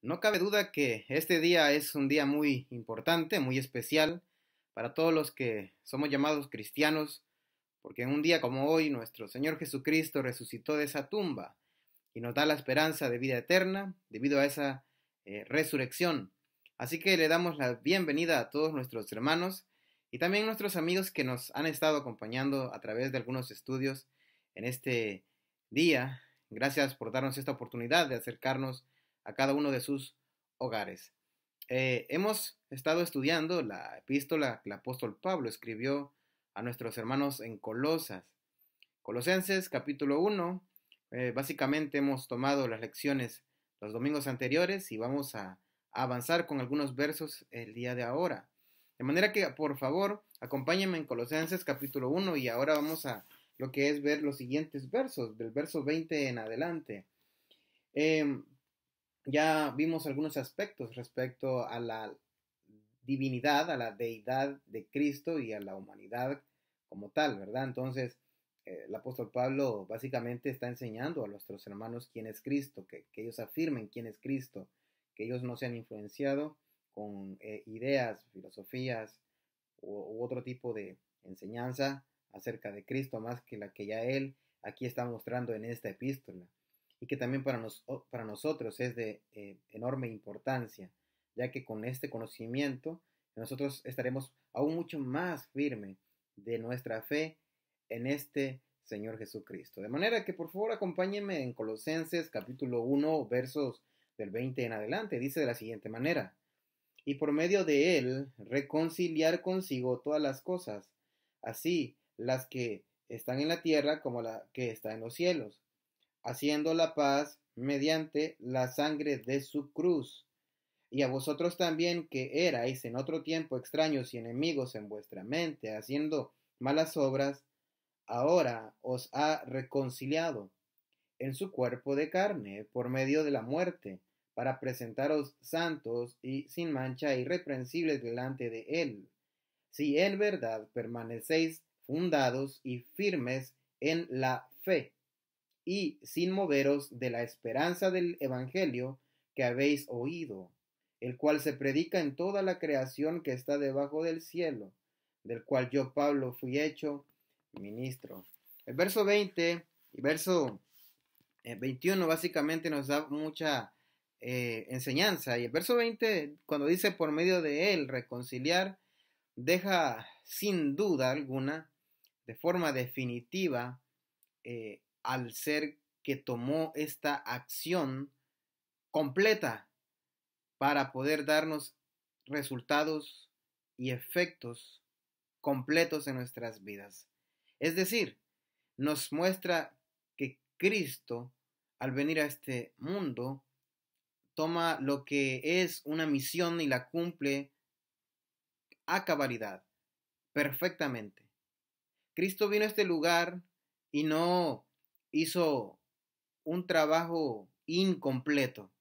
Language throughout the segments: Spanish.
No cabe duda que este día es un día muy importante, muy especial para todos los que somos llamados cristianos, porque en un día como hoy nuestro Señor Jesucristo resucitó de esa tumba y nos da la esperanza de vida eterna debido a esa eh, resurrección. Así que le damos la bienvenida a todos nuestros hermanos y también nuestros amigos que nos han estado acompañando a través de algunos estudios en este día. Gracias por darnos esta oportunidad de acercarnos a cada uno de sus hogares. Eh, hemos estado estudiando la epístola que el apóstol Pablo escribió a nuestros hermanos en Colosas. Colosenses capítulo 1. Eh, básicamente hemos tomado las lecciones los domingos anteriores y vamos a, avanzar con algunos versos el día de ahora. De manera que, por favor, acompáñenme en Colosenses capítulo 1 y ahora vamos a lo que es ver los siguientes versos, del verso 20 en adelante. Em, ya vimos algunos aspectos respecto a la divinidad, a la deidad de Cristo y a la humanidad como tal, ¿verdad? Entonces, eh, el apóstol Pablo básicamente está enseñando a nuestros hermanos quién es Cristo, que, ellos afirmen quién es Cristo, que ellos no se han influenciado con eh, ideas, filosofías u otro tipo de enseñanza acerca de Cristo más que la que ya él aquí está mostrando en esta epístola y que también para, nos, para nosotros es de eh, enorme importancia, ya que con este conocimiento nosotros estaremos aún mucho más firme de nuestra fe en este Señor Jesucristo. De manera que por favor acompáñenme en Colosenses capítulo 1 versos del 20 en adelante. Dice de la siguiente manera, y por medio de él reconciliar consigo todas las cosas, así las que están en la tierra como la que está en los cielos haciendo la paz mediante la sangre de su cruz. Y a vosotros también que erais en otro tiempo extraños y enemigos en vuestra mente, haciendo malas obras, ahora os ha reconciliado en su cuerpo de carne por medio de la muerte, para presentaros santos y sin mancha e irreprensibles delante de él. Si en verdad permanecéis fundados y firmes en la fe, y sin moveros de la esperanza del Evangelio que habéis oído, el cual se predica en toda la creación que está debajo del cielo, del cual yo, Pablo, fui hecho ministro. El verso 20 y verso 21 eh, básicamente nos da mucha eh, enseñanza. Y el verso 20, cuando dice por medio de él reconciliar, deja sin duda alguna, de forma definitiva, eh, al ser que tomó esta acción completa para poder darnos resultados y efectos completos en nuestras vidas. Es decir, nos muestra que Cristo, al venir a este mundo, toma lo que es una misión y la cumple a cabalidad, perfectamente. Cristo vino a este lugar y no hizo un trabajo incompleto.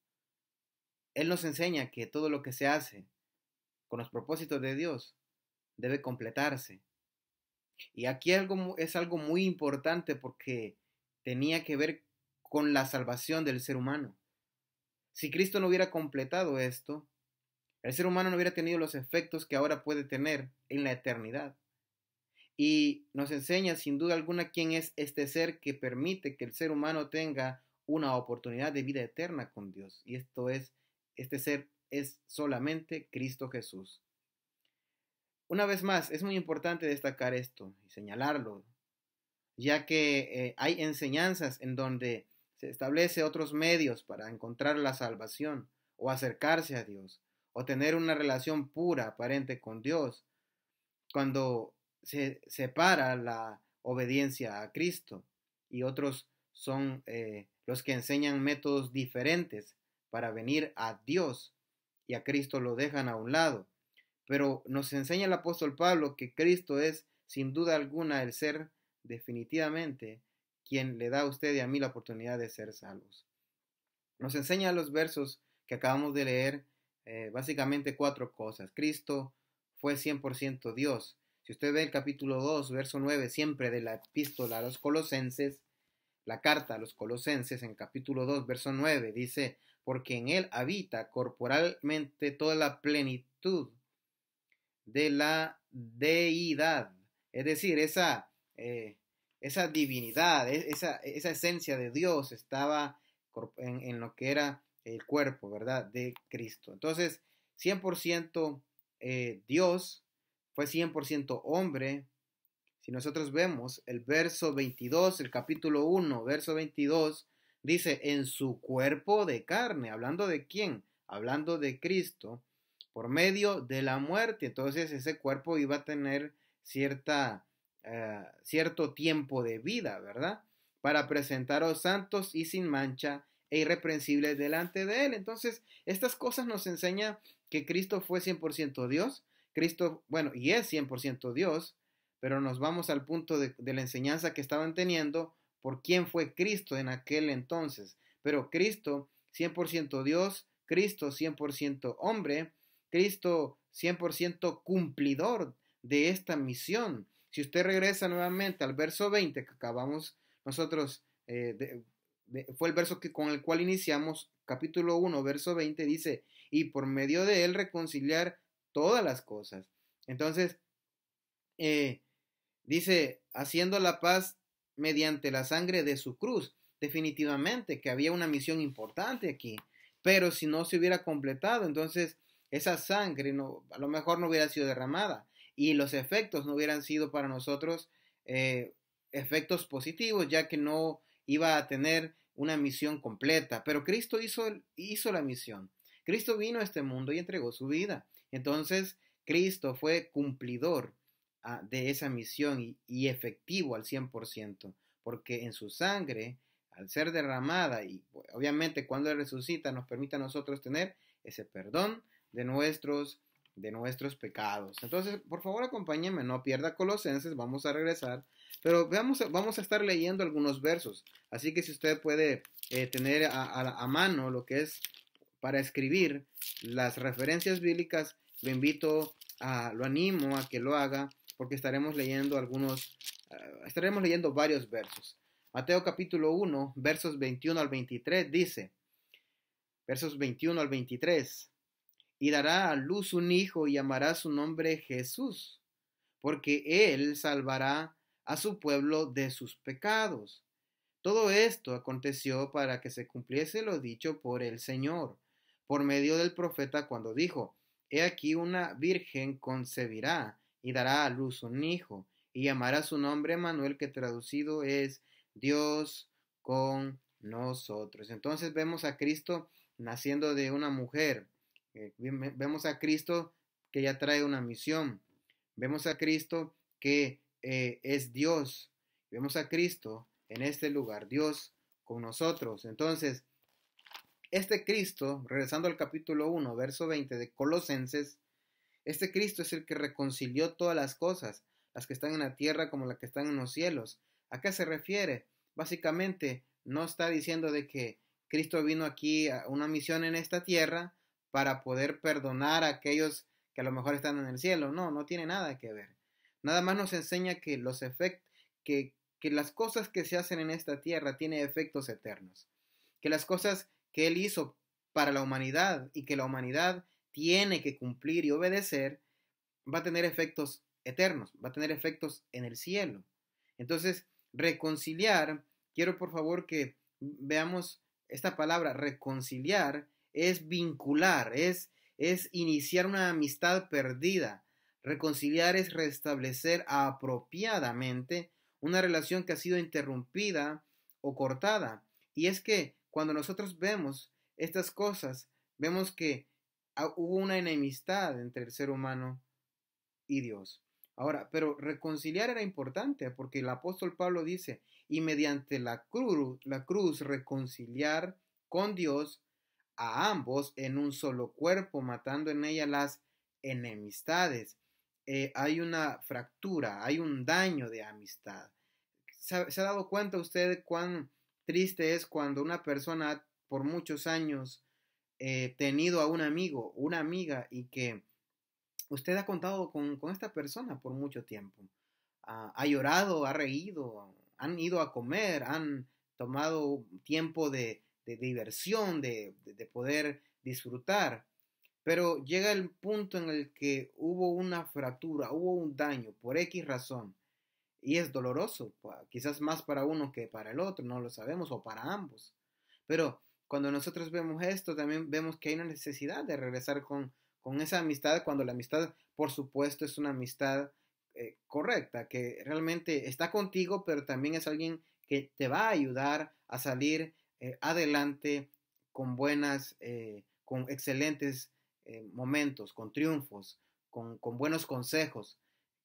Él nos enseña que todo lo que se hace con los propósitos de Dios debe completarse. Y aquí algo, es algo muy importante porque tenía que ver con la salvación del ser humano. Si Cristo no hubiera completado esto, el ser humano no hubiera tenido los efectos que ahora puede tener en la eternidad y nos enseña sin duda alguna quién es este ser que permite que el ser humano tenga una oportunidad de vida eterna con Dios. Y esto es, este ser es solamente Cristo Jesús. Una vez más, es muy importante destacar esto y señalarlo, ya que eh, hay enseñanzas en donde se establece otros medios para encontrar la salvación o acercarse a Dios o tener una relación pura, aparente con Dios, cuando se separa la obediencia a Cristo y otros son eh, los que enseñan métodos diferentes para venir a Dios y a Cristo lo dejan a un lado. Pero nos enseña el apóstol Pablo que Cristo es sin duda alguna el ser definitivamente quien le da a usted y a mí la oportunidad de ser salvos. Nos enseña los versos que acabamos de leer eh, básicamente cuatro cosas. Cristo fue 100% Dios. Si usted ve el capítulo 2, verso 9, siempre de la epístola a los colosenses, la carta a los colosenses en capítulo 2, verso 9, dice, porque en él habita corporalmente toda la plenitud de la deidad. Es decir, esa, eh, esa divinidad, e, esa, esa, esencia de Dios estaba en, lo que era el cuerpo, ¿verdad? De Cristo. Entonces, 100% eh, Dios fue 100% hombre. Si nosotros vemos el verso 22, el capítulo 1, verso 22, dice, en su cuerpo de carne, hablando de quién, hablando de Cristo, por medio de la muerte. Entonces ese cuerpo iba a tener cierta, eh, cierto tiempo de vida, ¿verdad? Para presentaros santos y sin mancha e irreprensibles delante de Él. Entonces, estas cosas nos enseñan que Cristo fue 100% Dios, Cristo, bueno, y es 100% Dios, pero nos vamos al punto de, la enseñanza que estaban teniendo por quién fue Cristo en aquel entonces. Pero Cristo, 100% Dios, Cristo 100% hombre, Cristo 100% cumplidor de esta misión. Si usted regresa nuevamente al verso 20 que acabamos nosotros, eh, fue el verso que, con el cual iniciamos capítulo 1, verso 20, dice, y por medio de él reconciliar todas las cosas. Entonces, eh, dice, haciendo la paz mediante la sangre de su cruz. Definitivamente que había una misión importante aquí, pero si no se hubiera completado, entonces esa sangre no, a lo mejor no hubiera sido derramada y los efectos no hubieran sido para nosotros eh, efectos positivos, ya que no iba a tener una misión completa. Pero Cristo hizo, hizo la misión. Cristo vino a este mundo y entregó su vida. Entonces, Cristo fue cumplidor ah, de esa misión y, efectivo al 100%, porque en su sangre, al ser derramada, y obviamente cuando resucita, nos permite a nosotros tener ese perdón de nuestros de nuestros pecados. Entonces, por favor, acompáñenme, no pierda Colosenses, vamos a regresar, pero vamos vamos a estar leyendo algunos versos. Así que si usted puede eh, tener a, mano lo que es para escribir, las referencias bíblicas, lo invito a, lo animo a que lo haga, porque estaremos leyendo algunos, eh, estaremos leyendo varios versos. Mateo capítulo 1, versos 21 al 23 dice, versos 21 al 23, y dará a luz un hijo y llamará su nombre Jesús, porque él salvará a su pueblo de sus pecados. Todo esto aconteció para que se cumpliese lo dicho por el Señor por medio del profeta cuando dijo, He aquí una virgen concebirá y dará a luz un hijo, y llamará su nombre Manuel, que traducido es Dios con nosotros. Entonces vemos a Cristo naciendo de una mujer, eh, vemos a Cristo que ya trae una misión, vemos a Cristo que eh, es Dios, vemos a Cristo en este lugar, Dios con nosotros. Entonces, este Cristo, regresando al capítulo 1, verso 20 de Colosenses, este Cristo es el que reconcilió todas las cosas, las que están en la tierra como las que están en los cielos. ¿A qué se refiere? Básicamente, no está diciendo de que Cristo vino aquí a una misión en esta tierra para poder perdonar a aquellos que a lo mejor están en el cielo. No, no tiene nada que ver. Nada más nos enseña que los efectos, que, que las cosas que se hacen en esta tierra tienen efectos eternos. Que las cosas que Él hizo para la humanidad y que la humanidad tiene que cumplir y obedecer, va a tener efectos eternos, va a tener efectos en el cielo. Entonces, reconciliar, quiero por favor que veamos esta palabra, reconciliar es vincular, es, es iniciar una amistad perdida. Reconciliar es restablecer apropiadamente una relación que ha sido interrumpida o cortada. Y es que cuando nosotros vemos estas cosas, vemos que hubo una enemistad entre el ser humano y Dios. Ahora, pero reconciliar era importante porque el apóstol Pablo dice, y mediante la cruz, la cruz reconciliar con Dios a ambos en un solo cuerpo, matando en ella las enemistades. Eh, hay una fractura, hay un daño de amistad. ¿Se se ha dado cuenta usted cuán Triste es cuando una persona por muchos años eh, tenido a un amigo, una amiga, y que usted ha contado con, esta persona por mucho tiempo. Ah, ha llorado, ha reído, han ido a comer, han tomado tiempo de, diversión, de, de poder disfrutar. Pero llega el punto en el que hubo una fractura, hubo un daño por X razón y es doloroso, quizás más para uno que para el otro, no lo sabemos, o para ambos. Pero cuando nosotros vemos esto, también vemos que hay una necesidad de regresar con, con esa amistad, cuando la amistad, por supuesto, es una amistad eh, correcta, que realmente está contigo, pero también es alguien que te va a ayudar a salir eh, adelante con buenas, eh, con excelentes momentos, con triunfos, con, con buenos consejos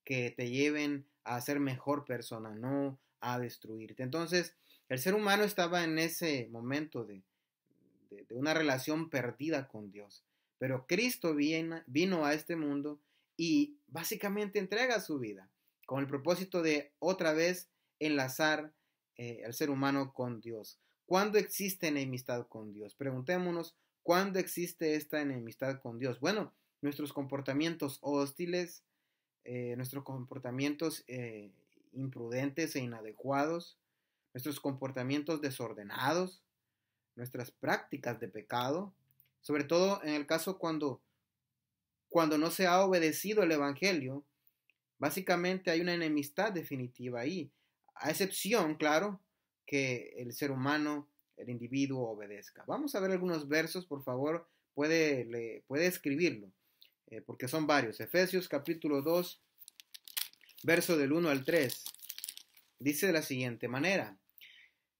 que te lleven a ser mejor persona, no a destruirte. Entonces, el ser humano estaba en ese momento de, de, una relación perdida con Dios. Pero Cristo viene, vino a este mundo y básicamente entrega su vida con el propósito de otra vez enlazar el eh, al ser humano con Dios. ¿Cuándo existe enemistad con Dios? Preguntémonos, ¿cuándo existe esta enemistad con Dios? Bueno, nuestros comportamientos hostiles, eh, nuestros comportamientos eh, imprudentes e inadecuados, nuestros comportamientos desordenados, nuestras prácticas de pecado, sobre todo en el caso cuando, cuando no se ha obedecido el Evangelio, básicamente hay una enemistad definitiva ahí, a excepción, claro, que el ser humano, el individuo obedezca. Vamos a ver algunos versos, por favor, puede, puede escribirlo. Eh, porque son varios. Efesios capítulo 2, verso del 1 al 3, dice de la siguiente manera.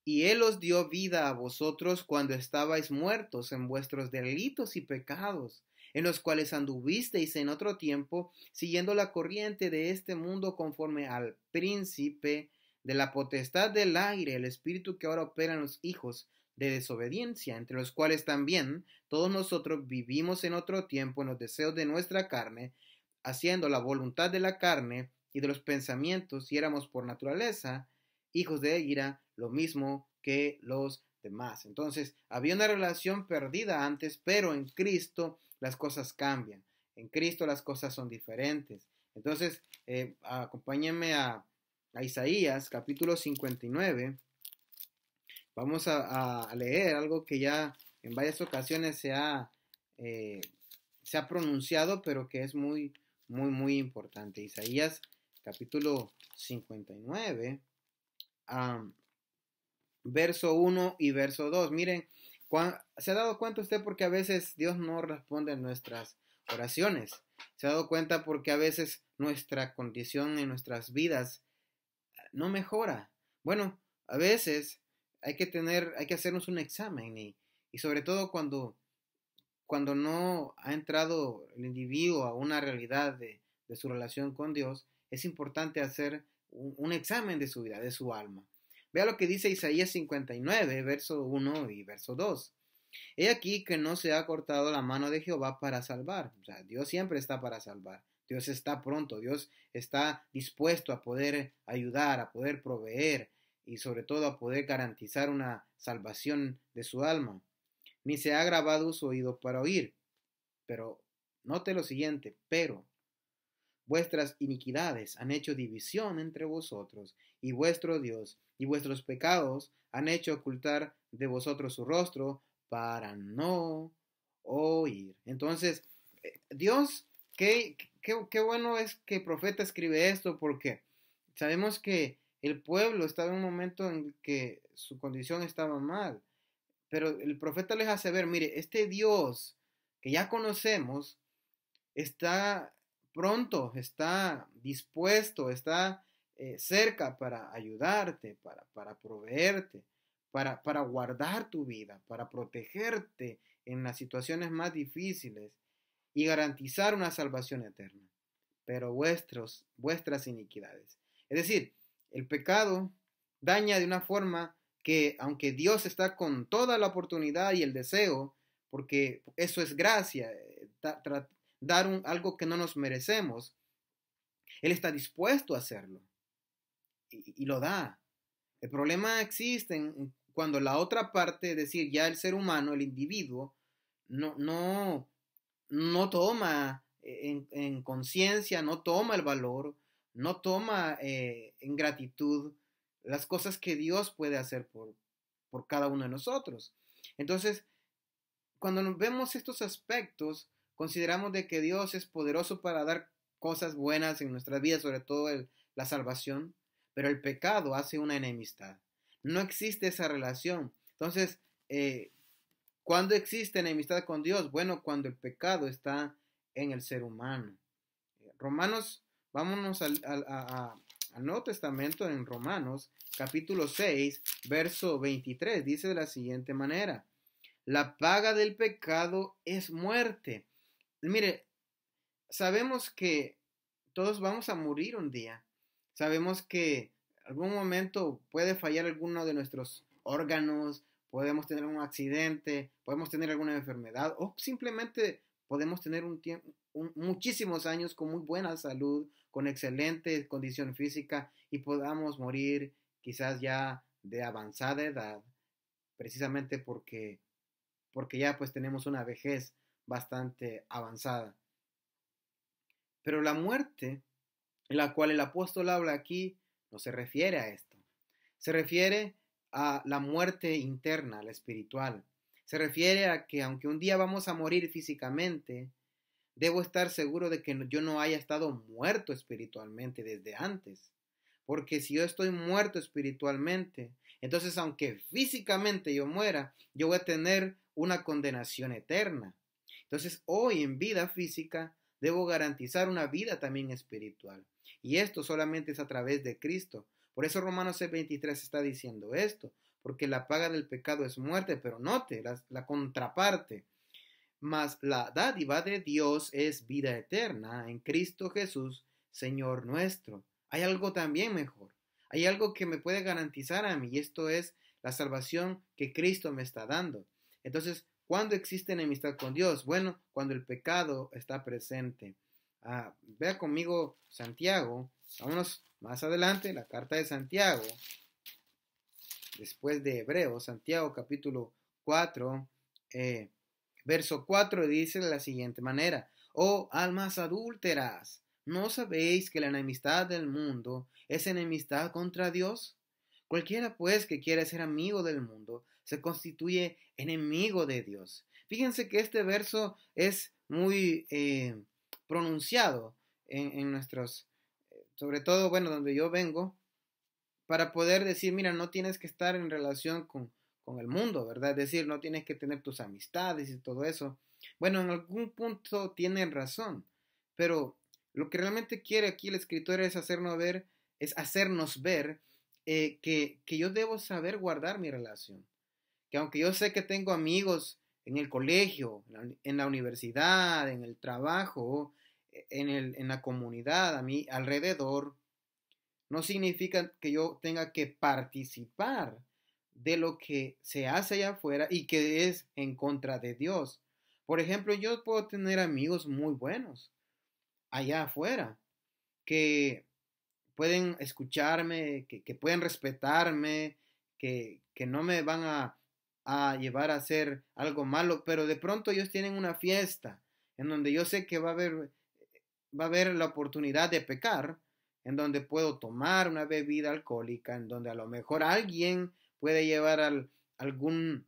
Y Él os dio vida a vosotros cuando estabais muertos en vuestros delitos y pecados, en los cuales anduvisteis en otro tiempo, siguiendo la corriente de este mundo conforme al príncipe de la potestad del aire, el espíritu que ahora opera en los hijos de desobediencia, entre los cuales también todos nosotros vivimos en otro tiempo en los deseos de nuestra carne, haciendo la voluntad de la carne y de los pensamientos, si éramos por naturaleza hijos de ira, lo mismo que los demás. Entonces, había una relación perdida antes, pero en Cristo las cosas cambian. En Cristo las cosas son diferentes. Entonces, eh, acompáñenme a, a Isaías capítulo 59. Vamos a, leer algo que ya en varias ocasiones se ha, eh, se ha pronunciado, pero que es muy, muy, muy importante. Isaías capítulo 59, verso 1 y verso 2. Miren, ¿se ha dado cuenta usted porque a veces Dios no responde a nuestras oraciones? ¿Se ha dado cuenta porque a veces nuestra condición en nuestras vidas no mejora? Bueno, a veces hay que tener, hay que hacernos un examen y, sobre todo cuando, cuando no ha entrado el individuo a una realidad de, su relación con Dios, es importante hacer un, examen de su vida, de su alma. Vea lo que dice Isaías 59, verso 1 y verso 2. He aquí que no se ha cortado la mano de Jehová para salvar. Dios siempre está para salvar. Dios está pronto, Dios está dispuesto a poder ayudar, a poder proveer, y sobre todo a poder garantizar una salvación de su alma, ni se ha grabado su oído para oír. Pero note lo siguiente, pero vuestras iniquidades han hecho división entre vosotros y vuestro Dios, y vuestros pecados han hecho ocultar de vosotros su rostro para no oír. Entonces, eh, Dios, qué, qué, qué bueno es que el profeta escribe esto porque sabemos que el pueblo estaba en un momento en que su condición estaba mal. Pero el profeta les hace ver, mire, este Dios que ya conocemos está pronto, está dispuesto, está eh, cerca para ayudarte, para, proveerte, para, para guardar tu vida, para protegerte en las situaciones más difíciles y garantizar una salvación eterna, pero vuestros, vuestras iniquidades. Es decir, el pecado daña de una forma que, aunque Dios está con toda la oportunidad y el deseo, porque eso es gracia, eh, dar algo que no nos merecemos, Él está dispuesto a hacerlo y, lo da. El problema existe cuando la otra parte, es decir, ya el ser humano, el individuo, no, no, no toma eh, en conciencia, no toma el valor, no toma eh, en gratitud las cosas que Dios puede hacer por, por cada uno de nosotros. Entonces, cuando vemos estos aspectos, consideramos de que Dios es poderoso para dar cosas buenas en nuestras vidas, sobre todo la salvación, pero el pecado hace una enemistad. No existe esa relación. Entonces, cuando eh, ¿cuándo existe enemistad con Dios? Bueno, cuando el pecado está en el ser humano. Romanos Vámonos al, Nuevo Testamento en Romanos, capítulo 6, verso 23. Dice de la siguiente manera, la paga del pecado es muerte. Mire, sabemos que todos vamos a morir un día. Sabemos que en algún momento puede fallar alguno de nuestros órganos, podemos tener un accidente, podemos tener alguna enfermedad o simplemente podemos tener muchísimos años con muy buena salud, con excelente condición física y podamos morir quizás ya de avanzada edad, precisamente porque, porque ya pues tenemos una vejez bastante avanzada. Pero la muerte, en la cual el apóstol habla aquí, no se refiere a esto. Se refiere a la muerte interna, la espiritual. Se refiere a que aunque un día vamos a morir físicamente, debo estar seguro de que yo no haya estado muerto espiritualmente desde antes. Porque si yo estoy muerto espiritualmente, entonces aunque físicamente yo muera, yo voy a tener una condenación eterna. Entonces hoy en vida física debo garantizar una vida también espiritual. Y esto solamente es a través de Cristo. Por eso Romanos 6:23 está diciendo esto, porque la paga del pecado es muerte, pero note la, la contraparte, mas la dádiva de Dios es vida eterna en Cristo Jesús, Señor nuestro. Hay algo también mejor. Hay algo que me puede garantizar a mí y esto es la salvación que Cristo me está dando. Entonces, ¿cuándo existe enemistad con Dios? Bueno, cuando el pecado está presente. Ah, vea conmigo Santiago. Vámonos más adelante, la carta de Santiago. Después de Hebreo. Santiago capítulo 4. Eh, Verso 4 dice de la siguiente manera, Oh almas adúlteras, ¿no sabéis que la enemistad del mundo es enemistad contra Dios? Cualquiera pues que quiera ser amigo del mundo se constituye enemigo de Dios. Fíjense que este verso es muy eh, pronunciado en, en nuestros, eh, sobre todo, bueno, donde yo vengo, para poder decir, mira, no tienes que estar en relación con, con el mundo, ¿verdad? Es decir, no tienes que tener tus amistades y todo eso. Bueno, en algún punto tienen razón, pero lo que realmente quiere aquí el escritor es hacernos ver, es hacernos ver eh, que, que yo debo saber guardar mi relación. Que aunque yo sé que tengo amigos en el colegio, en la universidad, en el trabajo, e, en, el, en la comunidad, a mi alrededor, no significa que yo tenga que participar de lo que se hace allá afuera y que es en contra de Dios. Por ejemplo, yo puedo tener amigos muy buenos allá afuera que pueden escucharme, que, que pueden respetarme, que, que, no me van a, a llevar a hacer algo malo, pero de pronto ellos tienen una fiesta en donde yo sé que va a haber, va a haber la oportunidad de pecar, en donde puedo tomar una bebida alcohólica, en donde a lo mejor alguien puede llevar al, algún,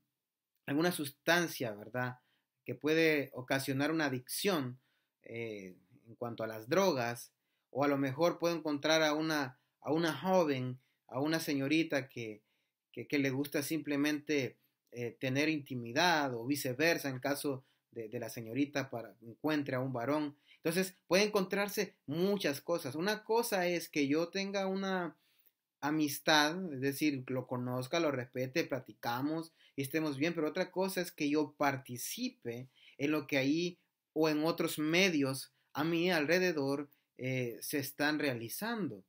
alguna sustancia, ¿verdad? Que puede ocasionar una adicción eh, en cuanto a las drogas, o a lo mejor puede encontrar a una, a una joven, a una señorita que, que, le gusta simplemente eh, tener intimidad o viceversa en caso de, de la señorita para encuentre a un varón. Entonces puede encontrarse muchas cosas. Una cosa es que yo tenga una, amistad, es decir, lo conozca, lo respete, platicamos y estemos bien, pero otra cosa es que yo participe en lo que ahí o en otros medios a mi alrededor eh, se están realizando.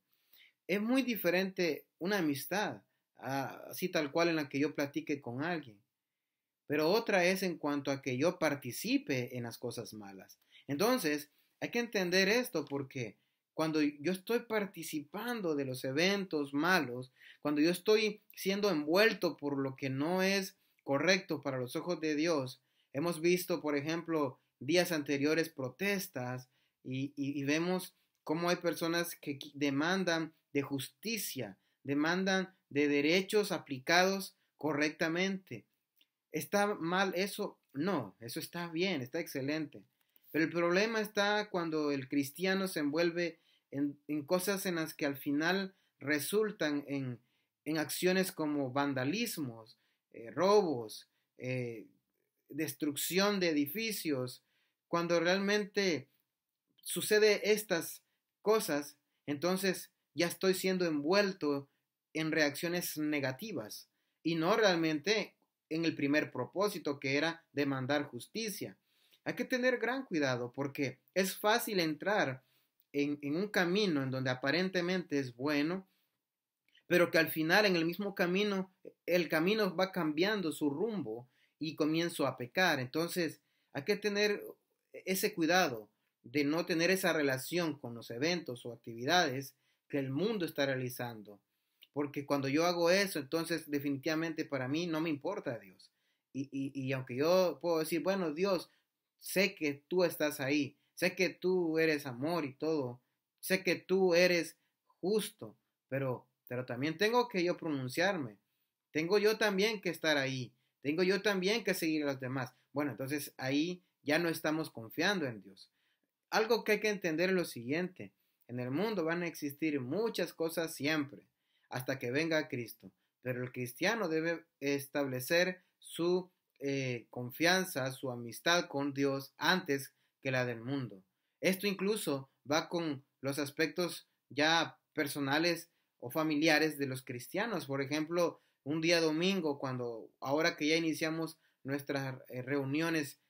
Es muy diferente una amistad, ah, así tal cual en la que yo platique con alguien, pero otra es en cuanto a que yo participe en las cosas malas. Entonces, hay que entender esto porque cuando yo estoy participando de los eventos malos, cuando yo estoy siendo envuelto por lo que no es correcto para los ojos de Dios, hemos visto, por ejemplo, días anteriores protestas y, vemos cómo hay personas que demandan de justicia, demandan de derechos aplicados correctamente. ¿Está mal eso? No, eso está bien, está excelente. Pero el problema está cuando el cristiano se envuelve en, cosas en las que al final resultan en, acciones como vandalismos, eh, robos, eh, destrucción de edificios, cuando realmente sucede estas cosas, entonces ya estoy siendo envuelto en reacciones negativas y no realmente en el primer propósito que era demandar justicia. Hay que tener gran cuidado porque es fácil entrar en, un camino en donde aparentemente es bueno, pero que al final en el mismo camino, el camino va cambiando su rumbo y comienzo a pecar. Entonces, hay que tener ese cuidado de no tener esa relación con los eventos o actividades que el mundo está realizando. Porque cuando yo hago eso, entonces definitivamente para mí no me importa Dios. Y, y, y aunque yo puedo decir, bueno, Dios, sé que tú estás ahí, sé que tú eres amor y todo, sé que tú eres justo, pero, pero también tengo que yo pronunciarme, tengo yo también que estar ahí, tengo yo también que seguir a los demás. Bueno, entonces ahí ya no estamos confiando en Dios. Algo que hay que entender es lo siguiente, en el mundo van a existir muchas cosas siempre, hasta que venga Cristo, pero el cristiano debe establecer su eh, confianza, su amistad con Dios antes la del mundo. Esto incluso va con los aspectos ya personales o familiares de los cristianos. Por ejemplo, un día domingo, cuando ahora que ya iniciamos nuestras eh, reuniones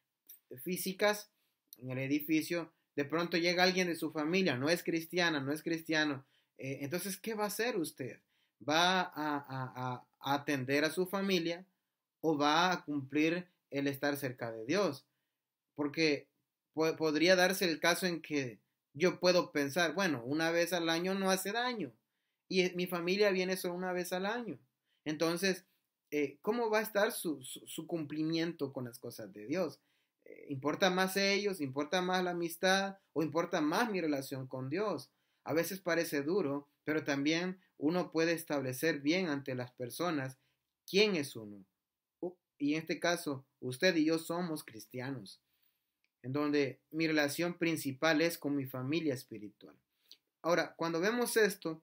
físicas en el edificio, de pronto llega alguien de su familia, no es cristiana, no es cristiano. Eh, entonces, ¿qué va a hacer usted? ¿Va a atender a su familia o va a cumplir el estar cerca de Dios? Porque podría darse el caso en que yo puedo pensar, bueno, una vez al año no hace daño y eh, mi familia viene solo una vez al año. Entonces, eh, ¿cómo va a estar su, su, cumplimiento con las cosas de Dios? Eh, ¿Importa más ellos? ¿Importa más la amistad? ¿O importa más mi relación con Dios? A veces parece duro, pero también uno puede establecer bien ante las personas quién es uno. y en este caso, usted y yo somos cristianos en donde mi relación principal es con mi familia espiritual. Ahora, cuando vemos esto,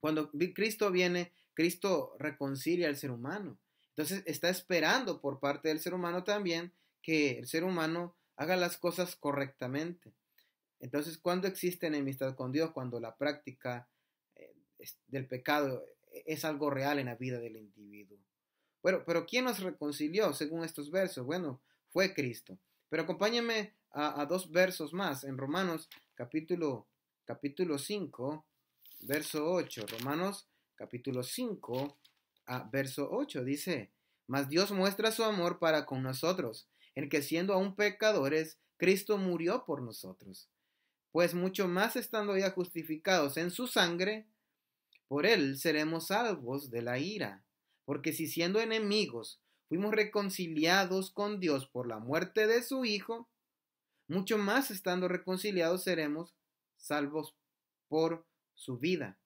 cuando Cristo viene, Cristo reconcilia al ser humano. Entonces está esperando por parte del ser humano también que el ser humano haga las cosas correctamente. Entonces, ¿cuándo existe enemistad con Dios, cuando la práctica eh, del pecado eh, es algo real en la vida del individuo. Bueno, pero ¿quién nos reconcilió según estos versos? Bueno, fue Cristo. Pero acompáñenme a, dos versos más en Romanos capítulo, capítulo 5, verso 8. Romanos capítulo 5, a, verso 8 dice, Mas Dios muestra su amor para con nosotros, en que siendo aún pecadores, Cristo murió por nosotros. Pues mucho más estando ya justificados en su sangre, por él seremos salvos de la ira. Porque si siendo enemigos fuimos reconciliados con Dios por la muerte de su Hijo, mucho más estando reconciliados seremos salvos por su vida.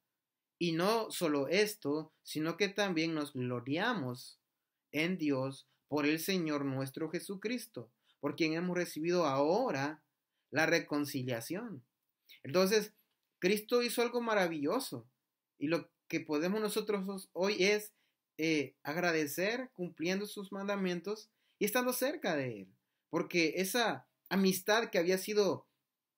Y no solo esto, sino que también nos gloriamos en Dios por el Señor nuestro Jesucristo, por quien hemos recibido ahora la reconciliación. Entonces, Cristo hizo algo maravilloso y lo que podemos nosotros hoy es eh, agradecer cumpliendo sus mandamientos y estando cerca de Él. Porque esa amistad que había sido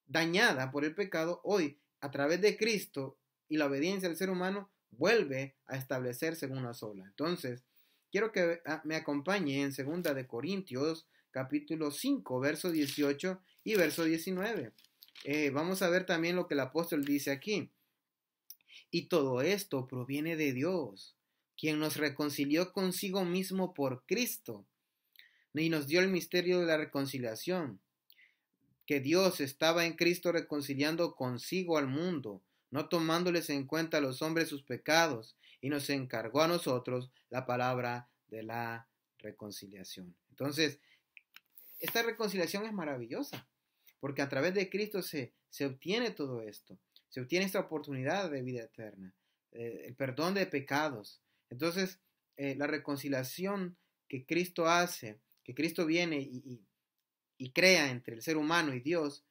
dañada por el pecado, hoy, a través de Cristo y la obediencia del ser humano, vuelve a establecerse una sola. Entonces, quiero que ah, me acompañe en segunda de Corintios, capítulo 5, verso 18 y verso 19. Eh, vamos a ver también lo que el apóstol dice aquí. Y todo esto proviene de Dios, quien nos reconcilió consigo mismo por Cristo y nos dio el misterio de la reconciliación, que Dios estaba en Cristo reconciliando consigo al mundo, no tomándoles en cuenta a los hombres sus pecados, y nos encargó a nosotros la palabra de la reconciliación. Entonces, esta reconciliación es maravillosa, porque a través de Cristo se, se obtiene todo esto, se obtiene esta oportunidad de vida eterna, eh, el perdón de pecados, entonces, eh, la reconciliación que Cristo hace, que Cristo viene y, crea entre el ser humano y Dios,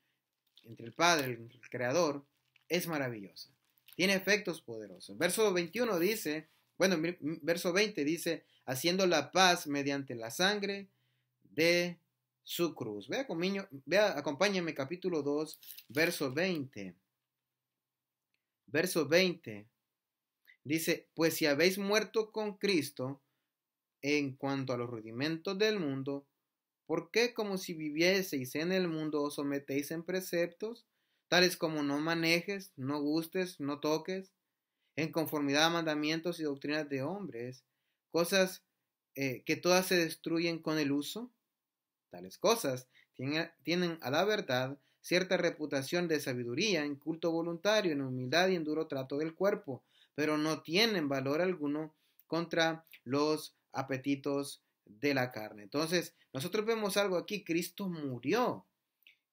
entre el Padre, el, el Creador, es maravillosa. Tiene efectos poderosos. Verso 21 dice, bueno, verso 20 dice, haciendo la paz mediante la sangre de su cruz. Vea acompáñeme capítulo 2, verso 20. Verso 20 Dice, pues si habéis muerto con Cristo en cuanto a los rudimentos del mundo, ¿por qué como si vivieseis en el mundo os sometéis en preceptos, tales como no manejes, no gustes, no toques, en conformidad a mandamientos y doctrinas de hombres, cosas eh, que todas se destruyen con el uso? Tales cosas tienen a la verdad cierta reputación de sabiduría en culto voluntario, en humildad y en duro trato del cuerpo, pero no tienen valor alguno contra los apetitos de la carne. Entonces, nosotros vemos algo aquí, Cristo murió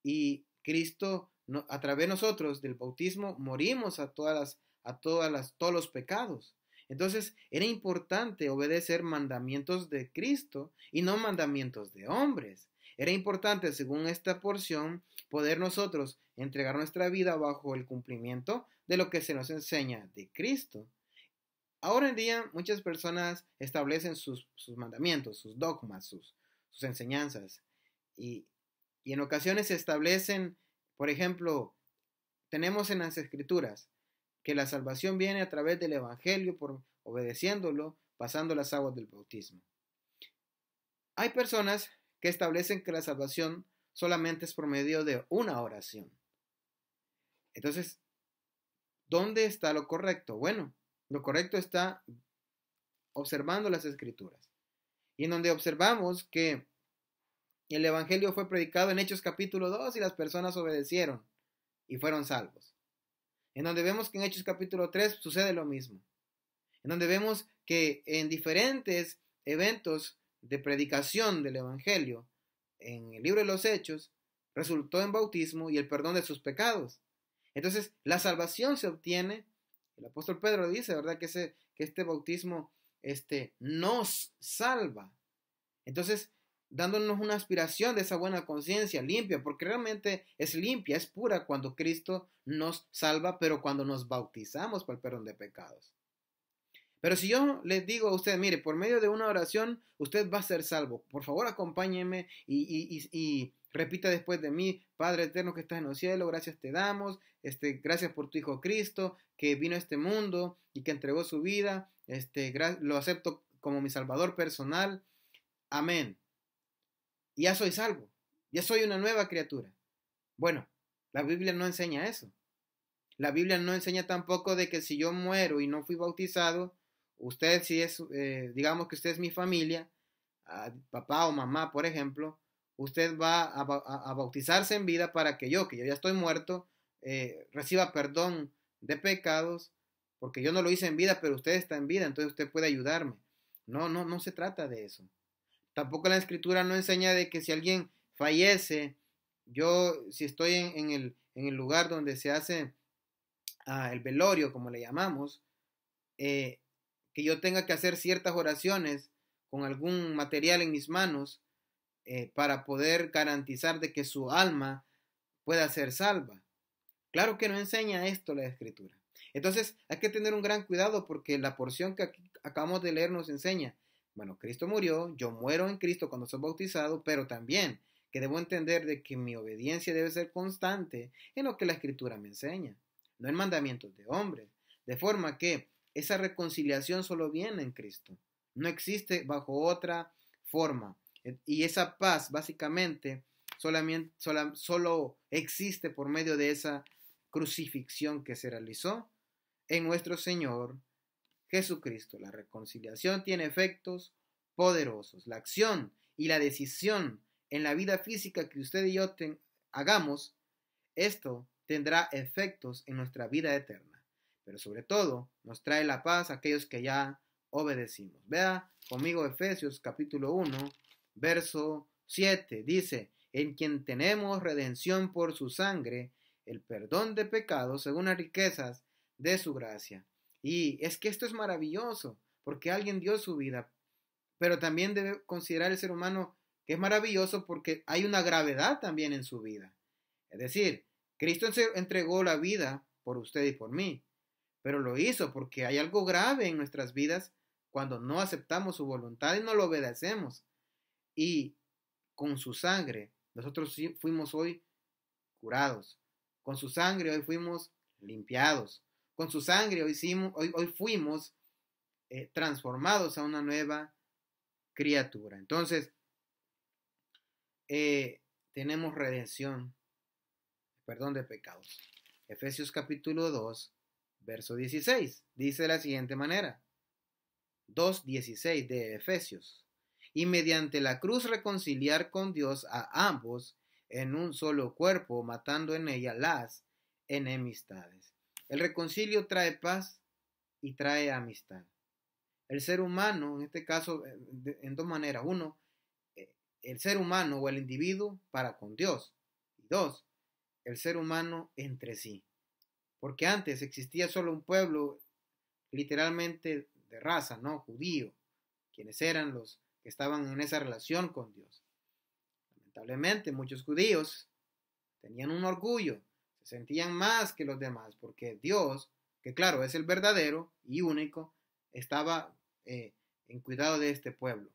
y Cristo a través de nosotros del bautismo morimos a todas a todas todos los pecados. Entonces, era importante obedecer mandamientos de Cristo y no mandamientos de hombres. Era importante, según esta porción, poder nosotros entregar nuestra vida bajo el cumplimiento de lo que se nos enseña de Cristo. Ahora en día muchas personas establecen sus, mandamientos, sus dogmas, sus, enseñanzas y, y en ocasiones se establecen, por ejemplo, tenemos en las escrituras que la salvación viene a través del Evangelio por obedeciéndolo, pasando las aguas del bautismo. Hay personas que establecen que la salvación solamente es por medio de una oración. Entonces, ¿dónde está lo correcto? Bueno, lo correcto está observando las escrituras. Y en donde observamos que el Evangelio fue predicado en Hechos capítulo 2 y las personas obedecieron y fueron salvos. En donde vemos que en Hechos capítulo 3 sucede lo mismo. En donde vemos que en diferentes eventos de predicación del Evangelio en el libro de los Hechos, resultó en bautismo y el perdón de sus pecados. Entonces, la salvación se obtiene, el apóstol Pedro dice, ¿verdad? Que, que este bautismo este, nos salva. Entonces, dándonos una aspiración de esa buena conciencia limpia, porque realmente es limpia, es pura cuando Cristo nos salva, pero cuando nos bautizamos para el perdón de pecados. Pero si yo les digo a ustedes, mire, por medio de una oración, usted va a ser salvo. Por favor, acompáñeme y, y, repita después de mí, Padre eterno que estás en los cielos, gracias te damos, este, gracias por tu Hijo Cristo, que vino a este mundo y que entregó su vida, este, lo acepto como mi Salvador personal. Amén. Ya soy salvo, ya soy una nueva criatura. Bueno, la Biblia no enseña eso. La Biblia no enseña tampoco de que si yo muero y no fui bautizado, usted si es, eh, digamos que usted es mi familia, ah, papá o mamá, por ejemplo, usted va a, bautizarse en vida para que yo, que yo ya estoy muerto, eh, reciba perdón de pecados, porque yo no lo hice en vida, pero usted está en vida, entonces usted puede ayudarme. No, no, no se trata de eso. Tampoco la escritura no enseña de que si alguien fallece, yo si estoy en, el, lugar donde se hace ah, el velorio, como le llamamos, eh, que yo tenga que hacer ciertas oraciones con algún material en mis manos eh, para poder garantizar de que su alma pueda ser salva. Claro que no enseña esto la escritura. Entonces hay que tener un gran cuidado porque la porción que acabamos de leer nos enseña, bueno, Cristo murió, yo muero en Cristo cuando soy bautizado, pero también que debo entender de que mi obediencia debe ser constante en lo que la escritura me enseña, no en mandamientos de hombre, De forma que esa reconciliación solo viene en Cristo. No existe bajo otra forma. E, y esa paz, básicamente, solamente, solo existe por medio de esa crucifixión que se realizó en nuestro Señor Jesucristo. La reconciliación tiene efectos poderosos. La acción y la decisión en la vida física que usted y yo hagamos, esto tendrá efectos en nuestra vida eterna pero sobre todo nos trae la paz a aquellos que ya obedecimos. Vea conmigo Efesios capítulo 1, verso 7, dice, en quien tenemos redención por su sangre, el perdón de pecados según las riquezas de su gracia. Y es que esto es maravilloso, porque alguien dio su vida, pero también debe considerar el ser humano que es maravilloso porque hay una gravedad también en su vida. Es decir, Cristo entregó la vida por usted y por mí, pero lo hizo porque hay algo grave en nuestras vidas cuando no aceptamos su voluntad y no lo obedecemos. Y con su sangre, nosotros fuimos hoy curados. Con su sangre hoy fuimos limpiados. Con su sangre hoy, hoy, hoy fuimos eh, transformados a una nueva criatura. Entonces, eh, tenemos redención, perdón de pecados. Efesios capítulo 2, verso 16. Dice de la siguiente manera. 2.16 de Efesios. Y mediante la cruz reconciliar con Dios a ambos en un solo cuerpo, matando en ella las enemistades. El reconcilio trae paz y trae amistad. El ser humano, en este caso, eh, en dos maneras. Uno, eh, el ser humano o el individuo para con Dios. Y dos, el ser humano entre sí porque antes existía solo un pueblo literalmente de raza, ¿no? Judío, quienes eran los que estaban en esa relación con Dios. Lamentablemente muchos judíos tenían un orgullo, se sentían más que los demás, porque Dios, que claro es el verdadero y único, estaba eh, en cuidado de este pueblo.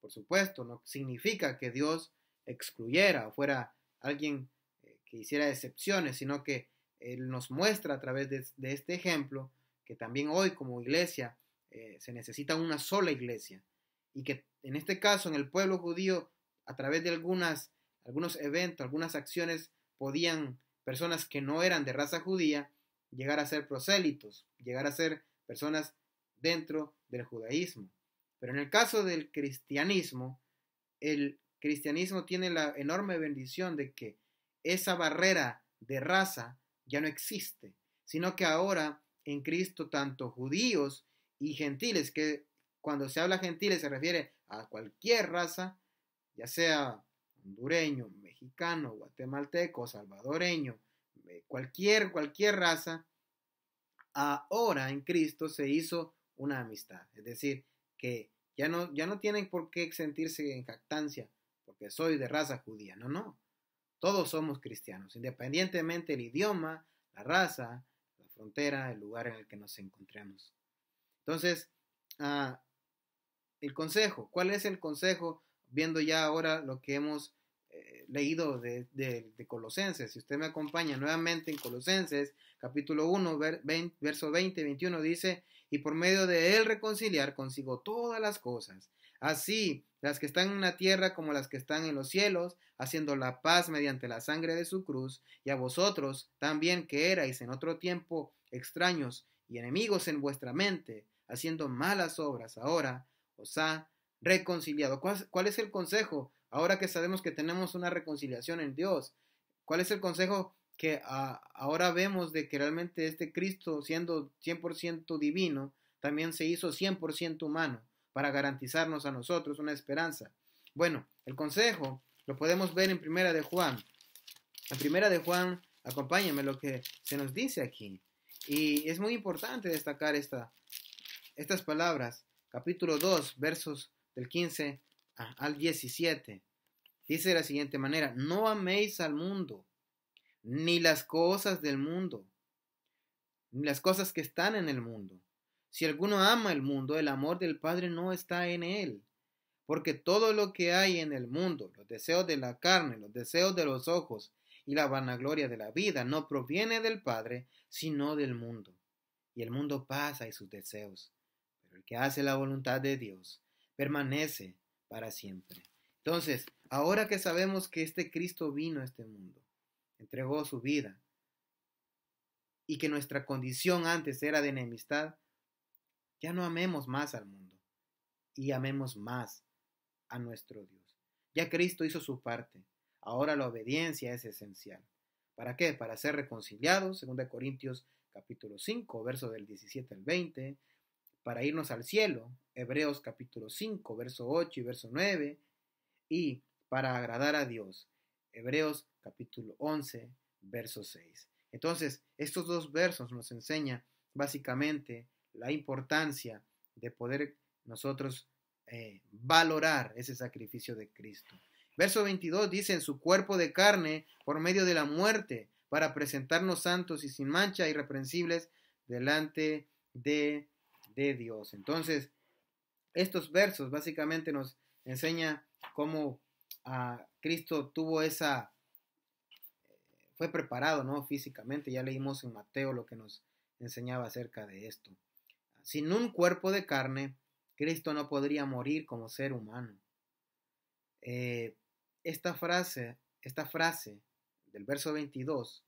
Por supuesto, no significa que Dios excluyera o fuera alguien eh, que hiciera excepciones, sino que él nos muestra a través de, este ejemplo que también hoy como iglesia eh, se necesita una sola iglesia y que en este caso en el pueblo judío a través de algunas, algunos eventos, algunas acciones podían personas que no eran de raza judía llegar a ser prosélitos, llegar a ser personas dentro del judaísmo. Pero en el caso del cristianismo, el cristianismo tiene la enorme bendición de que esa barrera de raza ya no existe, sino que ahora en Cristo tanto judíos y gentiles, que cuando se habla gentiles se refiere a cualquier raza, ya sea hondureño, mexicano, guatemalteco, salvadoreño, eh, cualquier, cualquier raza, ahora en Cristo se hizo una amistad. Es decir, que ya no, ya no tienen por qué sentirse en jactancia porque soy de raza judía. No, no. Todos somos cristianos, independientemente del idioma, la raza, la frontera, el lugar en el que nos encontremos. Entonces, ah, el consejo, ¿cuál es el consejo? Viendo ya ahora lo que hemos eh, leído de, Colosenses. Si usted me acompaña nuevamente en Colosenses, capítulo 1, 20, verso 20, 21, dice, y por medio de él reconciliar consigo todas las cosas, así las que están en la tierra como las que están en los cielos, haciendo la paz mediante la sangre de su cruz, y a vosotros también que erais en otro tiempo extraños y enemigos en vuestra mente, haciendo malas obras, ahora os ha reconciliado. ¿Cuál, es el consejo? Ahora que sabemos que tenemos una reconciliación en Dios, ¿cuál es el consejo que ah, ahora vemos de que realmente este Cristo, siendo 100% divino, también se hizo 100% humano? para garantizarnos a nosotros una esperanza. Bueno, el consejo lo podemos ver en Primera de Juan. En Primera de Juan, acompáñame lo que se nos dice aquí. Y es muy importante destacar esta, estas palabras. Capítulo 2, versos del 15 al 17. Dice de la siguiente manera, no améis al mundo, ni las cosas del mundo, ni las cosas que están en el mundo. Si alguno ama el mundo, el amor del Padre no está en él. Porque todo lo que hay en el mundo, los deseos de la carne, los deseos de los ojos y la vanagloria de la vida, no proviene del Padre, sino del mundo. Y el mundo pasa y sus deseos. Pero el que hace la voluntad de Dios permanece para siempre. Entonces, ahora que sabemos que este Cristo vino a este mundo, entregó su vida, y que nuestra condición antes era de enemistad, ya no amemos más al mundo y amemos más a nuestro Dios. Ya Cristo hizo su parte. Ahora la obediencia es esencial. ¿Para qué? Para ser reconciliados, según de Corintios capítulo 5, verso del 17 al 20, para irnos al cielo, Hebreos capítulo 5, verso 8 y verso 9, y para agradar a Dios, Hebreos capítulo 11, verso 6. Entonces, estos dos versos nos enseñan básicamente la importancia de poder nosotros eh, valorar ese sacrificio de Cristo. Verso 22 dice, en su cuerpo de carne, por medio de la muerte, para presentarnos santos y sin mancha, irreprensibles, delante de, de Dios. Entonces, estos versos básicamente nos enseña cómo ah, Cristo tuvo esa, fue preparado, ¿no? Físicamente, ya leímos en Mateo lo que nos enseñaba acerca de esto. Sin un cuerpo de carne, Cristo no podría morir como ser humano. Eh, esta, frase, esta frase del verso 22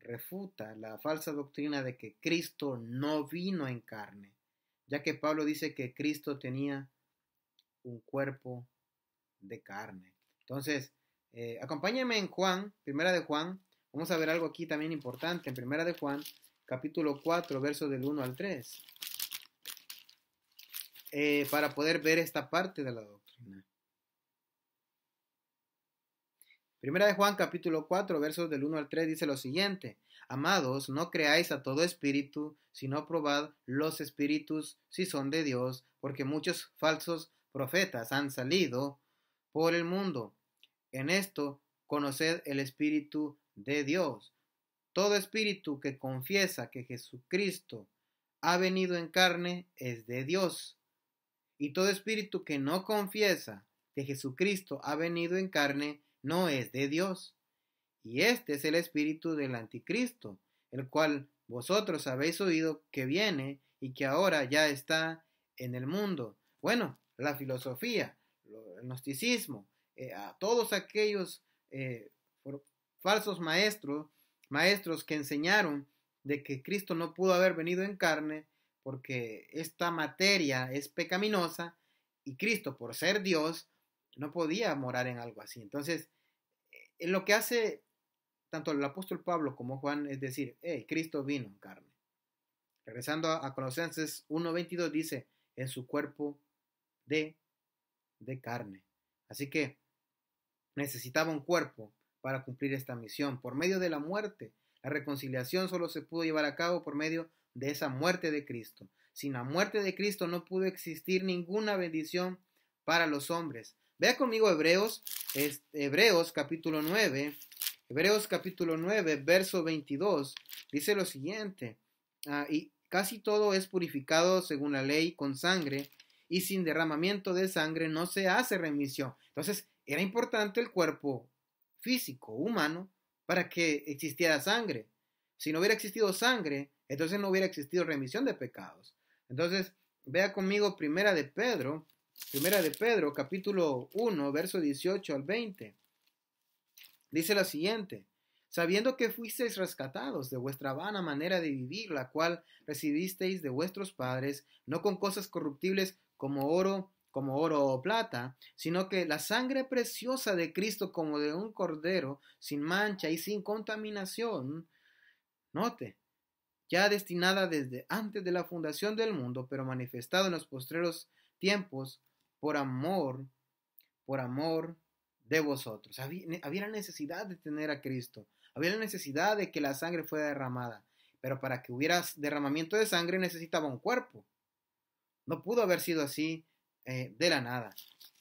refuta la falsa doctrina de que Cristo no vino en carne, ya que Pablo dice que Cristo tenía un cuerpo de carne. Entonces, eh, acompáñenme en Juan, primera de Juan, vamos a ver algo aquí también importante, en primera de Juan, capítulo 4, verso del 1 al 3. Eh, para poder ver esta parte de la doctrina. Primera de Juan capítulo 4 versos del 1 al 3 dice lo siguiente, Amados, no creáis a todo espíritu, sino probad los espíritus si son de Dios, porque muchos falsos profetas han salido por el mundo. En esto conoced el espíritu de Dios. Todo espíritu que confiesa que Jesucristo ha venido en carne es de Dios y todo espíritu que no confiesa que Jesucristo ha venido en carne no es de Dios. Y este es el espíritu del anticristo, el cual vosotros habéis oído que viene y que ahora ya está en el mundo. Bueno, la filosofía, el gnosticismo, eh, a todos aquellos eh, falsos maestros, maestros que enseñaron de que Cristo no pudo haber venido en carne, porque esta materia es pecaminosa y Cristo, por ser Dios, no podía morar en algo así. Entonces, en eh, lo que hace tanto el apóstol Pablo como Juan es decir, Cristo vino en carne. Regresando a, a Colosenses 1.22 dice, en su cuerpo de, de carne. Así que necesitaba un cuerpo para cumplir esta misión. Por medio de la muerte, la reconciliación solo se pudo llevar a cabo por medio de esa muerte de Cristo. Sin la muerte de Cristo no pudo existir ninguna bendición para los hombres. Vea conmigo Hebreos, Hebreos capítulo 9, Hebreos capítulo 9, verso 22, dice lo siguiente, ah, y casi todo es purificado según la ley con sangre, y sin derramamiento de sangre no se hace remisión. Entonces, era importante el cuerpo físico, humano, para que existiera sangre. Si no hubiera existido sangre, entonces no hubiera existido remisión de pecados. Entonces, vea conmigo Primera de Pedro, Primera de Pedro, capítulo 1, verso 18 al 20. Dice lo siguiente, sabiendo que fuisteis rescatados de vuestra vana manera de vivir, la cual recibisteis de vuestros padres, no con cosas corruptibles como oro, como oro o plata, sino que la sangre preciosa de Cristo como de un cordero, sin mancha y sin contaminación, note, ya destinada desde antes de la fundación del mundo, pero manifestado en los postreros tiempos por amor, por amor de vosotros. Había, la necesidad de tener a Cristo, había la necesidad de que la sangre fuera derramada, pero para que hubiera derramamiento de sangre necesitaba un cuerpo. No pudo haber sido así eh, de la nada.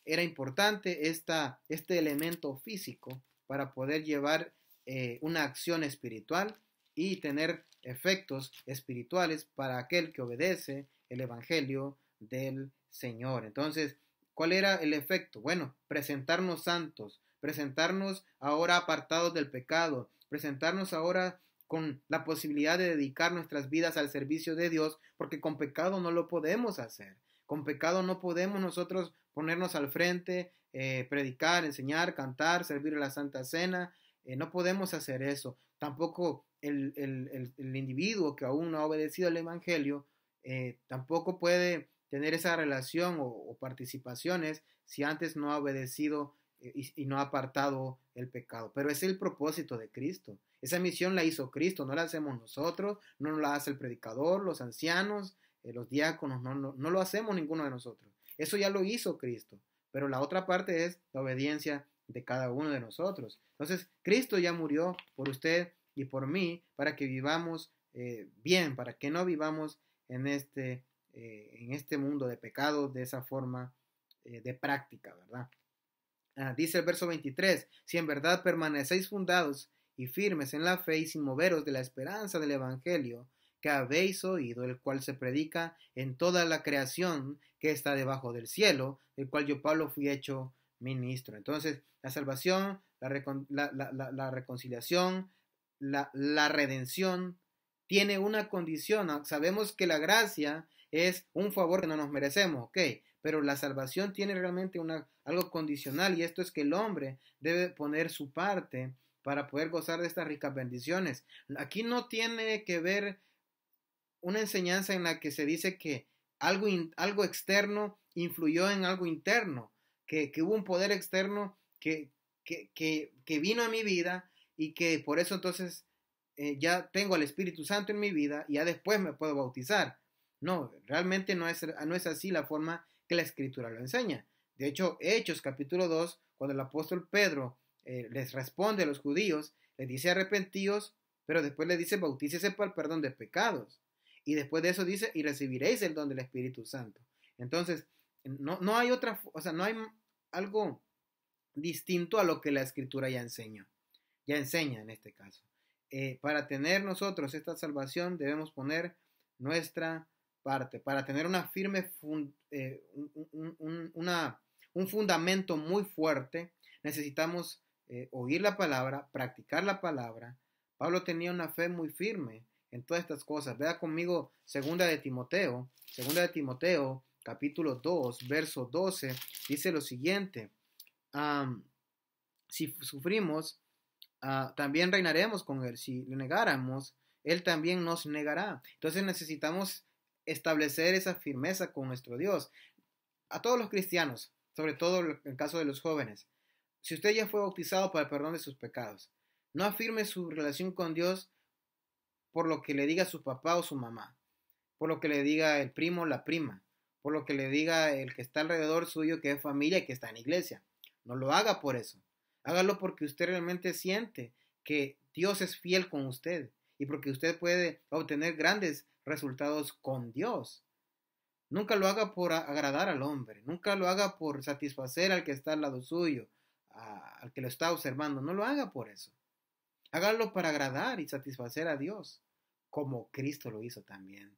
Era importante este elemento físico para poder llevar eh, una acción espiritual y tener efectos espirituales para aquel que obedece el Evangelio del Señor. Entonces, ¿cuál era el efecto? Bueno, presentarnos santos, presentarnos ahora apartados del pecado, presentarnos ahora con la posibilidad de dedicar nuestras vidas al servicio de Dios, porque con pecado no lo podemos hacer. Con pecado no podemos nosotros ponernos al frente, eh, predicar, enseñar, cantar, servir a la Santa Cena, eh, no podemos hacer eso. Tampoco el, el, individuo que aún no ha obedecido el Evangelio eh, tampoco puede tener esa relación o, participaciones si antes no ha obedecido eh, y, no ha apartado el pecado. Pero es el propósito de Cristo. Esa misión la hizo Cristo, no la hacemos nosotros, no la hace el predicador, los ancianos, los diáconos, no, no, lo hacemos ninguno de nosotros. Eso ya lo hizo Cristo, pero la otra parte es la obediencia de cada uno de nosotros. Entonces, Cristo ya murió por usted y por mí para que vivamos eh, bien, para que no vivamos en este, eh, en este mundo de pecado de esa forma eh, de práctica, ¿verdad? Ah, dice el verso 23, si en verdad permanecéis fundados y firmes en la fe y sin moveros de la esperanza del Evangelio, que habéis oído, el cual se predica en toda la creación que está debajo del cielo, el cual yo Pablo fui hecho ministro. Entonces, la salvación, la, reconciliación, la, redención, tiene una condición. Ah, sabemos que la gracia es un favor que no nos merecemos, ok, pero la salvación tiene realmente una, algo condicional y esto es que el hombre debe poner su parte para poder gozar de estas ricas bendiciones. Aquí no tiene que ver una enseñanza en la que se dice que algo, algo externo influyó en algo interno que, hubo un poder externo que, que, que, vino a mi vida y que por eso entonces eh, ya tengo al Espíritu Santo en mi vida y ya después me puedo bautizar. No, realmente no es, no es así la forma que la Escritura lo enseña. De hecho, Hechos capítulo 2, cuando el apóstol Pedro eh, les responde a los judíos, les dice arrepentíos, pero después le dice bautícese para el perdón de pecados. Y después de eso dice, y recibiréis el don del Espíritu Santo. Entonces, no, hay otra, o sea, no hay algo distinto a lo que la escritura ya enseña, ya enseña en este caso. Eh, para tener nosotros esta salvación debemos poner nuestra parte, para tener una firme, eh, un, un, fundamento muy fuerte, necesitamos eh, oír la palabra, practicar la palabra. Pablo tenía una fe muy firme en todas estas cosas. Vea conmigo segunda de Timoteo, segunda de Timoteo capítulo 2, verso 12, dice lo siguiente, si sufrimos, ah, también reinaremos con Él, si le negáramos, Él también nos negará. Entonces necesitamos establecer esa firmeza con nuestro Dios. A todos los cristianos, sobre todo en el caso de los jóvenes, si usted ya fue bautizado para el perdón de sus pecados, no afirme su relación con Dios por lo que le diga su papá o su mamá, por lo que le diga el primo o la prima por lo que le diga el que está alrededor suyo que es familia y que está en iglesia. No lo haga por eso. Hágalo porque usted realmente siente que Dios es fiel con usted y porque usted puede obtener grandes resultados con Dios. Nunca lo haga por agradar al hombre, nunca lo haga por satisfacer al que está al lado suyo, al que lo está observando, no lo haga por eso. Hágalo para agradar y satisfacer a Dios, como Cristo lo hizo también.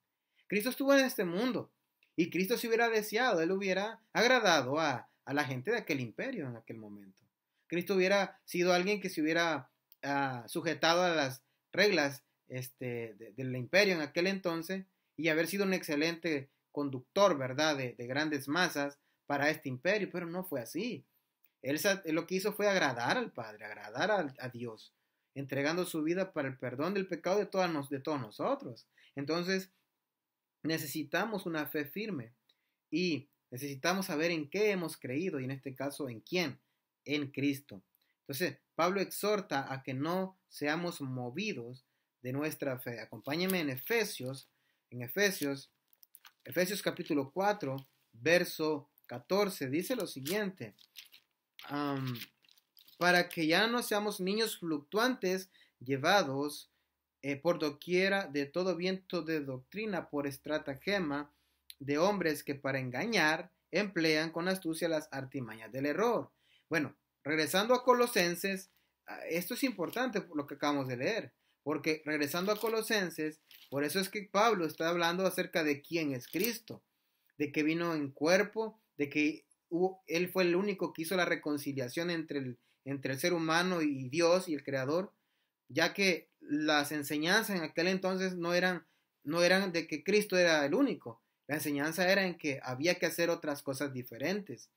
Cristo estuvo en este mundo, y Cristo se hubiera deseado, él hubiera agradado a, a la gente de aquel imperio en aquel momento. Cristo hubiera sido alguien que se hubiera ah, sujetado a las reglas este, del imperio en aquel entonces y haber sido un excelente conductor, ¿verdad?, de, grandes masas para este imperio, pero no fue así. Él, lo que hizo fue agradar al Padre, agradar a, Dios, entregando su vida para el perdón del pecado de, de todos nosotros. Entonces, necesitamos una fe firme y necesitamos saber en qué hemos creído y en este caso en quién, en Cristo. Entonces, Pablo exhorta a que no seamos movidos de nuestra fe. Acompáñenme en Efesios, en Efesios, Efesios capítulo 4, verso 14, dice lo siguiente, para que ya no seamos niños fluctuantes llevados eh, por doquiera de todo viento de doctrina, por estratagema de hombres que para engañar emplean con astucia las artimañas del error. Bueno, regresando a Colosenses, ah, esto es importante por lo que acabamos de leer, porque regresando a Colosenses, por eso es que Pablo está hablando acerca de quién es Cristo, de que vino en cuerpo, de que él fue el único que hizo la reconciliación entre el, entre el ser humano y Dios y el Creador, ya que las enseñanzas en aquel entonces no eran, no eran de que Cristo era el único. La enseñanza era en que había que hacer otras cosas diferentes.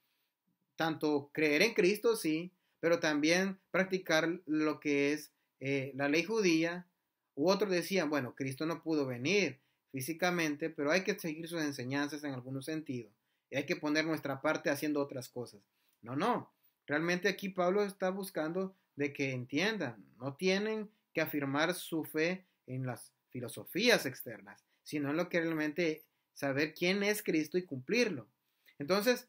Tanto creer en Cristo, sí, pero también practicar lo que es eh, la ley judía. U otros decían, bueno, Cristo no pudo venir físicamente, pero hay que seguir sus enseñanzas en algún sentido. Y hay que poner nuestra parte haciendo otras cosas. No, no. Realmente aquí Pablo está buscando de que entiendan. No tienen afirmar su fe en las filosofías externas, sino en lo que realmente saber quién es Cristo y cumplirlo. Entonces,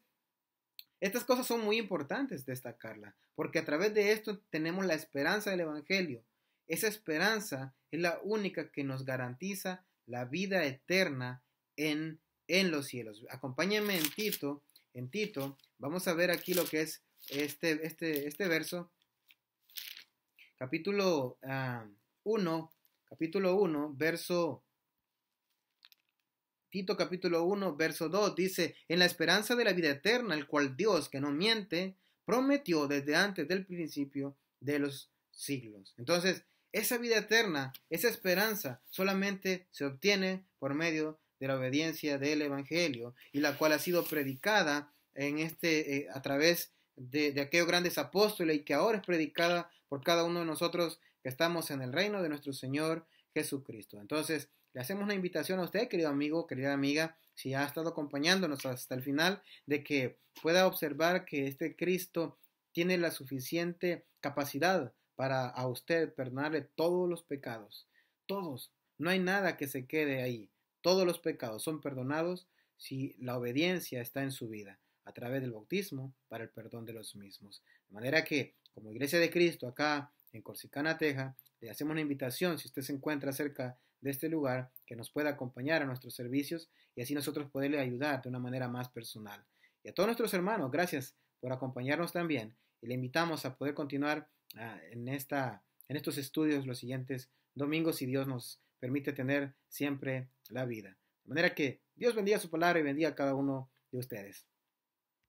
estas cosas son muy importantes destacarlas, porque a través de esto tenemos la esperanza del Evangelio. Esa esperanza es la única que nos garantiza la vida eterna en, en los cielos. Acompáñenme en Tito, en Tito, vamos a ver aquí lo que es este, este, este verso capítulo 1, ah, capítulo 1, verso... Tito capítulo 1, verso 2 dice, en la esperanza de la vida eterna, el cual Dios, que no miente, prometió desde antes del principio de los siglos. Entonces, esa vida eterna, esa esperanza, solamente se obtiene por medio de la obediencia del Evangelio, y la cual ha sido predicada en este, eh, a través de, de, aquellos grandes apóstoles y que ahora es predicada por cada uno de nosotros que estamos en el reino de nuestro Señor Jesucristo. Entonces, le hacemos una invitación a usted, querido amigo, querida amiga, si ha estado acompañándonos hasta el final, de que pueda observar que este Cristo tiene la suficiente capacidad para a usted perdonarle todos los pecados. Todos. No hay nada que se quede ahí. Todos los pecados son perdonados si la obediencia está en su vida a través del bautismo para el perdón de los mismos. De manera que como Iglesia de Cristo acá en Corsicana, Texas, le hacemos una invitación, si usted se encuentra cerca de este lugar, que nos pueda acompañar a nuestros servicios y así nosotros poderle ayudar de una manera más personal. Y a todos nuestros hermanos, gracias por acompañarnos también y le invitamos a poder continuar ah, en, esta, en estos estudios los siguientes domingos si Dios nos permite tener siempre la vida. De manera que Dios bendiga su palabra y bendiga a cada uno de ustedes.